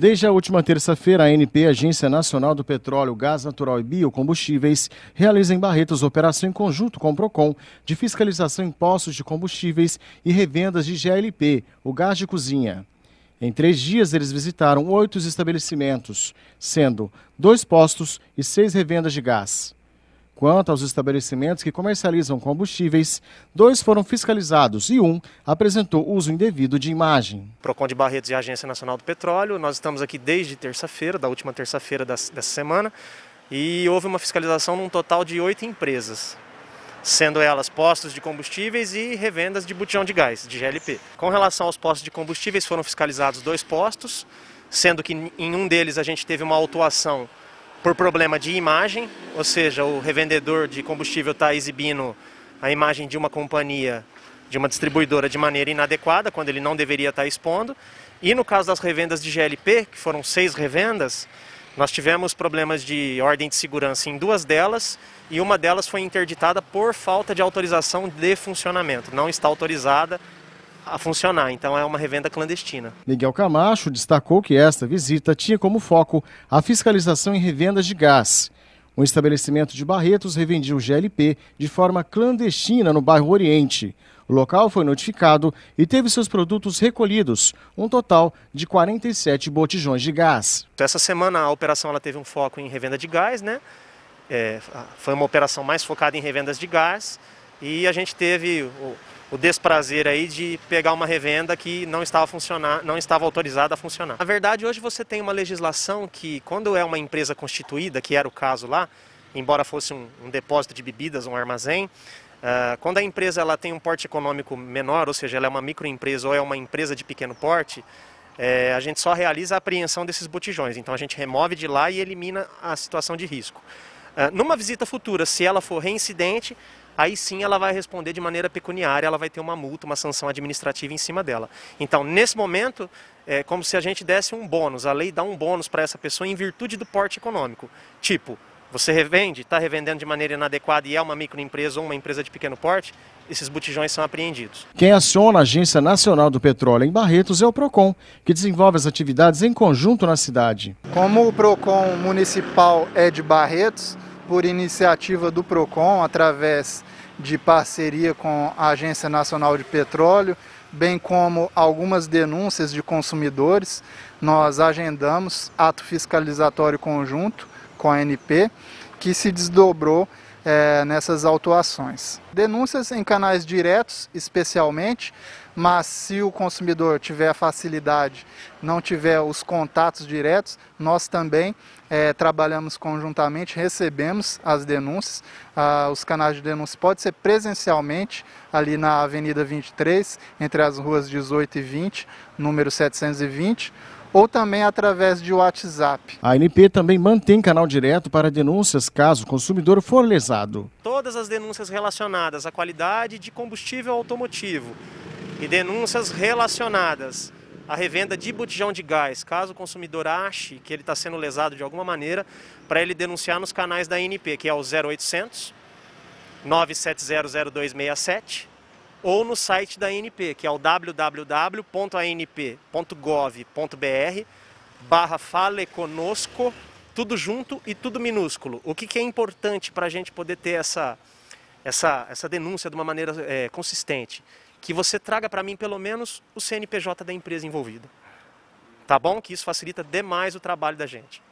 Desde a última terça-feira, a ANP, Agência Nacional do Petróleo, Gás Natural e Biocombustíveis, realiza em Barretos operação em conjunto com o PROCON de fiscalização em postos de combustíveis e revendas de GLP, o gás de cozinha. Em três dias, eles visitaram oito estabelecimentos, sendo dois postos e seis revendas de gás. Quanto aos estabelecimentos que comercializam combustíveis, dois foram fiscalizados e um apresentou uso indevido de imagem. Procon de Barretos e Agência Nacional do Petróleo, nós estamos aqui desde terça-feira, da última terça-feira dessa semana, e houve uma fiscalização num total de oito empresas, sendo elas postos de combustíveis e revendas de botijão de gás, de GLP. Com relação aos postos de combustíveis, foram fiscalizados dois postos, sendo que em um deles a gente teve uma autuação por problema de imagem, ou seja, o revendedor de combustível está exibindo a imagem de uma companhia, de uma distribuidora de maneira inadequada, quando ele não deveria estar tá expondo. E no caso das revendas de GLP, que foram seis revendas, nós tivemos problemas de ordem de segurança em duas delas e uma delas foi interditada por falta de autorização de funcionamento. Não está autorizada a funcionar. Então é uma revenda clandestina. Miguel Camacho destacou que esta visita tinha como foco a fiscalização em revendas de gás. Um estabelecimento de Barretos revendia o GLP de forma clandestina no bairro Oriente. O local foi notificado e teve seus produtos recolhidos, um total de 47 botijões de gás. Então, essa semana a operação ela teve um foco em revenda de gás, né? É, foi uma operação mais focada em revendas de gás e a gente teve o desprazer aí de pegar uma revenda que não estava, funcionar, não estava autorizada a funcionar. Na verdade, hoje você tem uma legislação que, quando é uma empresa constituída, que era o caso lá, embora fosse um, um depósito de bebidas, um armazém, Uh, quando a empresa ela tem um porte econômico menor, ou seja, ela é uma microempresa ou é uma empresa de pequeno porte, é, a gente só realiza a apreensão desses botijões. Então a gente remove de lá e elimina a situação de risco. Uh, numa visita futura, se ela for reincidente, aí sim ela vai responder de maneira pecuniária, ela vai ter uma multa, uma sanção administrativa em cima dela. Então, nesse momento, é como se a gente desse um bônus, a lei dá um bônus para essa pessoa em virtude do porte econômico. Tipo, você revende, está revendendo de maneira inadequada e é uma microempresa ou uma empresa de pequeno porte, esses botijões são apreendidos. Quem aciona a Agência Nacional do Petróleo em Barretos é o PROCON, que desenvolve as atividades em conjunto na cidade. Como o PROCON municipal é de Barretos, por iniciativa do PROCON, através de parceria com a Agência Nacional de Petróleo, bem como algumas denúncias de consumidores. Nós agendamos ato fiscalizatório conjunto com a ANP, que se desdobrou é, nessas autuações. Denúncias em canais diretos, especialmente, mas se o consumidor tiver facilidade, não tiver os contatos diretos, nós também é, trabalhamos conjuntamente, recebemos as denúncias. Ah, os canais de denúncia podem ser presencialmente ali na Avenida 23, entre as ruas 18 e 20, número 720 ou também através de WhatsApp. A ANP também mantém canal direto para denúncias caso o consumidor for lesado. Todas as denúncias relacionadas à qualidade de combustível automotivo e denúncias relacionadas à revenda de botijão de gás, caso o consumidor ache que ele está sendo lesado de alguma maneira, para ele denunciar nos canais da ANP, que é o 0800 9700267 ou no site da ANP, que é o www.anp.gov.br barra fale conosco, tudo junto e tudo minúsculo. O que, que é importante para a gente poder ter essa, essa, essa denúncia de uma maneira é, consistente? Que você traga para mim pelo menos o CNPJ da empresa envolvida. Tá bom? Que isso facilita demais o trabalho da gente.